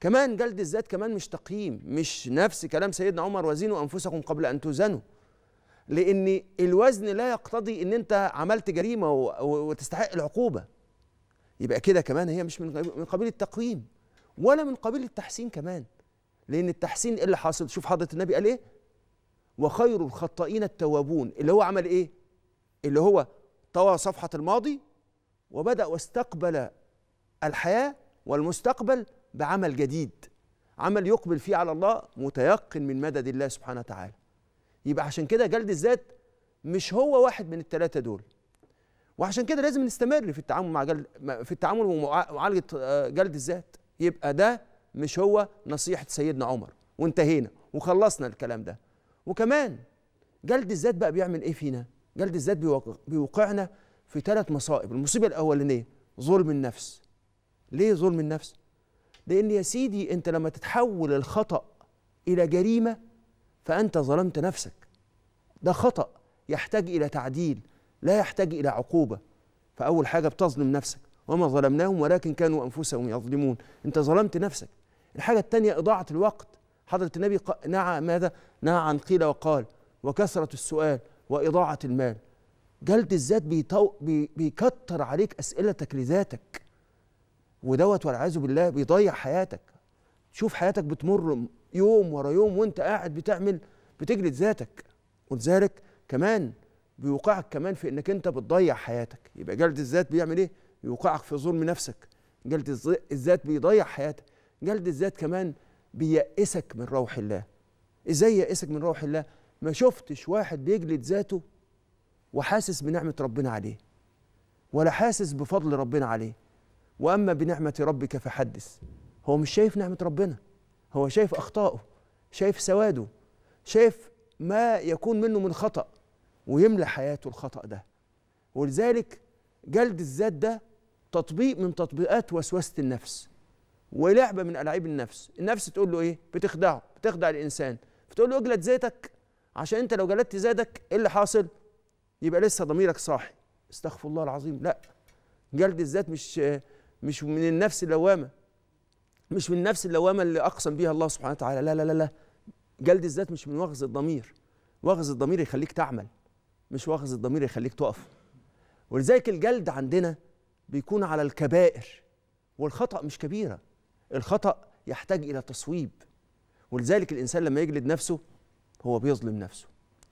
كمان جلد الذات كمان مش تقييم مش نفس كلام سيدنا عمر وزنوا انفسكم قبل ان تزنوا لان الوزن لا يقتضي ان انت عملت جريمه وتستحق العقوبه يبقى كده كمان هي مش من قبيل التقويم ولا من قبيل التحسين كمان لان التحسين إيه اللي حاصل شوف حضره النبي قال ايه وخير الخطائين التوابون اللي هو عمل ايه اللي هو طوى صفحه الماضي وبدا واستقبل الحياه والمستقبل بعمل جديد عمل يقبل فيه على الله متيقن من مدد الله سبحانه وتعالى يبقى عشان كده جلد الذات مش هو واحد من الثلاثه دول وعشان كده لازم نستمر في التعامل مع جلد في التعامل ومعالجه آه، جلد الذات يبقى ده مش هو نصيحه سيدنا عمر وانتهينا وخلصنا الكلام ده وكمان جلد الذات بقى بيعمل ايه فينا جلد الذات بيوقعنا في ثلاث مصائب المصيبه الاولانيه ظلم النفس ليه ظلم النفس لأن يا سيدي أنت لما تتحول الخطأ إلى جريمة فأنت ظلمت نفسك ده خطأ يحتاج إلى تعديل لا يحتاج إلى عقوبة فأول حاجة بتظلم نفسك وما ظلمناهم ولكن كانوا أنفسهم يظلمون أنت ظلمت نفسك الحاجة الثانية إضاعة الوقت حضرة النبي نعى ماذا؟ نعى عن قيل وقال وكثرة السؤال وإضاعة المال جلد الذات بيكتر عليك أسئلتك لذاتك ودوت والعياذ بالله بيضيع حياتك تشوف حياتك بتمر يوم ورا يوم وانت قاعد بتعمل بتجلد ذاتك ولذلك كمان بيوقعك كمان في انك انت بتضيع حياتك يبقى جلد الذات بيعمل ايه بيوقعك في ظلم نفسك جلد الذات بيضيع حياتك جلد الذات كمان بيئسك من روح الله ازاي يأسك من روح الله ما شفتش واحد بيجلد ذاته وحاسس بنعمة ربنا عليه ولا حاسس بفضل ربنا عليه واما بنعمه ربك فحدث هو مش شايف نعمه ربنا هو شايف اخطائه شايف سواده شايف ما يكون منه من خطا ويملى حياته الخطا ده ولذلك جلد الذات ده تطبيق من تطبيقات وسوسه النفس ولعبه من العاب النفس النفس تقول له ايه بتخدعه بتخدع الانسان فتقول له اجلد ذاتك عشان انت لو جلدت ذاتك ايه اللي حاصل يبقى لسه ضميرك صاحي استغفر الله العظيم لا جلد الذات مش مش من النفس اللوامه مش من النفس اللوامه اللي اقسم بها الله سبحانه وتعالى لا لا لا لا جلد الذات مش من وغز الضمير وغز الضمير يخليك تعمل مش وغز الضمير يخليك تقف ولذلك الجلد عندنا بيكون على الكبائر والخطأ مش كبيرة الخطأ يحتاج إلى تصويب ولذلك الإنسان لما يجلد نفسه هو بيظلم نفسه